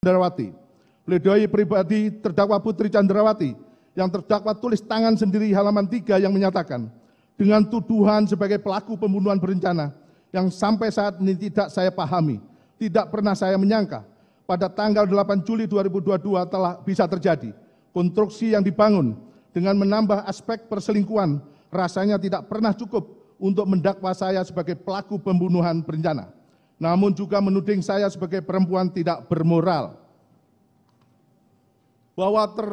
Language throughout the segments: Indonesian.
Chandrawati. Pledoi pribadi terdakwa Putri Candrawati yang terdakwa tulis tangan sendiri halaman 3 yang menyatakan dengan tuduhan sebagai pelaku pembunuhan berencana yang sampai saat ini tidak saya pahami, tidak pernah saya menyangka pada tanggal 8 Juli 2022 telah bisa terjadi. Konstruksi yang dibangun dengan menambah aspek perselingkuhan rasanya tidak pernah cukup untuk mendakwa saya sebagai pelaku pembunuhan berencana namun juga menuding saya sebagai perempuan tidak bermoral. Bahwa ter,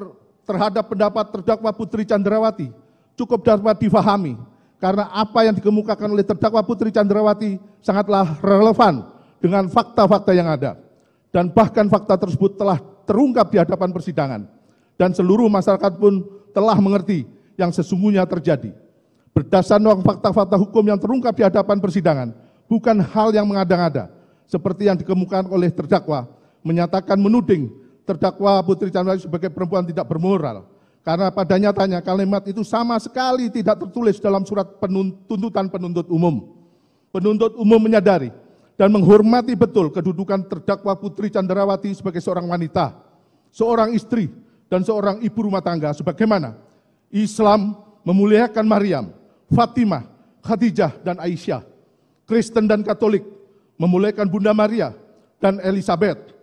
terhadap pendapat terdakwa Putri Candrawati cukup dapat difahami karena apa yang dikemukakan oleh terdakwa Putri Candrawati sangatlah relevan dengan fakta-fakta yang ada dan bahkan fakta tersebut telah terungkap di hadapan persidangan dan seluruh masyarakat pun telah mengerti yang sesungguhnya terjadi. Berdasarkan fakta-fakta hukum yang terungkap di hadapan persidangan, bukan hal yang mengada-ngada. Seperti yang dikemukakan oleh terdakwa, menyatakan menuding terdakwa Putri Candrawati sebagai perempuan tidak bermoral. Karena pada nyatanya kalimat itu sama sekali tidak tertulis dalam surat tuntutan penuntut umum. Penuntut umum menyadari dan menghormati betul kedudukan terdakwa Putri Candrawati sebagai seorang wanita, seorang istri, dan seorang ibu rumah tangga sebagaimana Islam memuliakan Maryam, Fatimah, Khadijah, dan Aisyah Kristen dan Katolik, memuliakan Bunda Maria dan Elizabeth,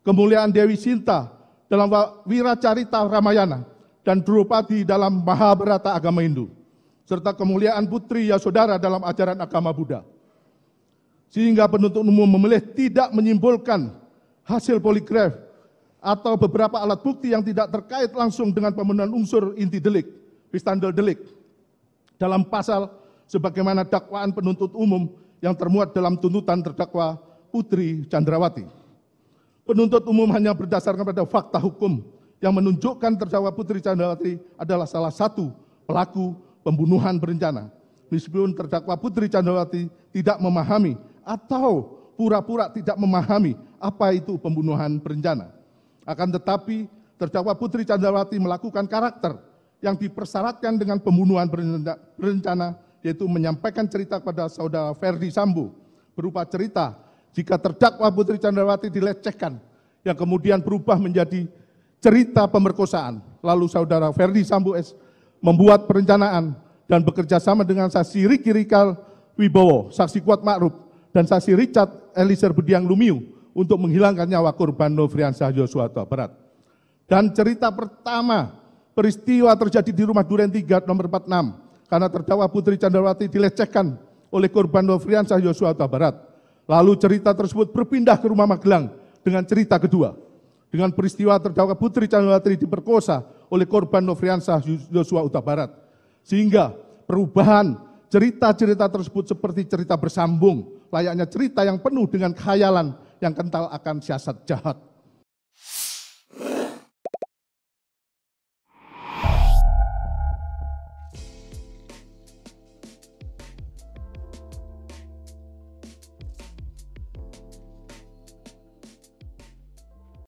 kemuliaan Dewi Sinta dalam Wiracarita Ramayana, dan Drupadi dalam Mahabharata agama Hindu, serta kemuliaan putri Yasodhara dalam ajaran agama Buddha. Sehingga penuntut umum memilih tidak menyimpulkan hasil poligraf atau beberapa alat bukti yang tidak terkait langsung dengan pemenuhan unsur inti delik, pistandel delik, dalam pasal sebagaimana dakwaan penuntut umum yang termuat dalam tuntutan terdakwa Putri Chandrawati. Penuntut umum hanya berdasarkan pada fakta hukum yang menunjukkan terdakwa Putri Chandrawati adalah salah satu pelaku pembunuhan berencana. Meskipun terdakwa Putri Chandrawati tidak memahami atau pura-pura tidak memahami apa itu pembunuhan berencana. Akan tetapi terdakwa Putri Chandrawati melakukan karakter yang dipersyaratkan dengan pembunuhan berencana yaitu menyampaikan cerita kepada saudara Ferdi Sambo berupa cerita jika terdakwa Putri Candrawati dilecehkan yang kemudian berubah menjadi cerita pemerkosaan. Lalu saudara Ferdi Sambo S membuat perencanaan dan bekerja sama dengan saksi Riki Rikal Wibowo, saksi kuat Ma'ruf, dan saksi Richard Eliezer Budiang Lumiu untuk menghilangkan nyawa korban Nofriansyah Yosua Barat. Dan cerita pertama peristiwa terjadi di rumah Duren 3 nomor 46 karena terdakwa Putri Candrawati dilecehkan oleh korban Novriansah Yosua Huta Barat. Lalu cerita tersebut berpindah ke rumah Magelang dengan cerita kedua. Dengan peristiwa terdakwa Putri Candrawati diperkosa oleh korban Novriansah Yosua Huta Barat. Sehingga perubahan cerita-cerita tersebut seperti cerita bersambung, layaknya cerita yang penuh dengan khayalan yang kental akan siasat jahat.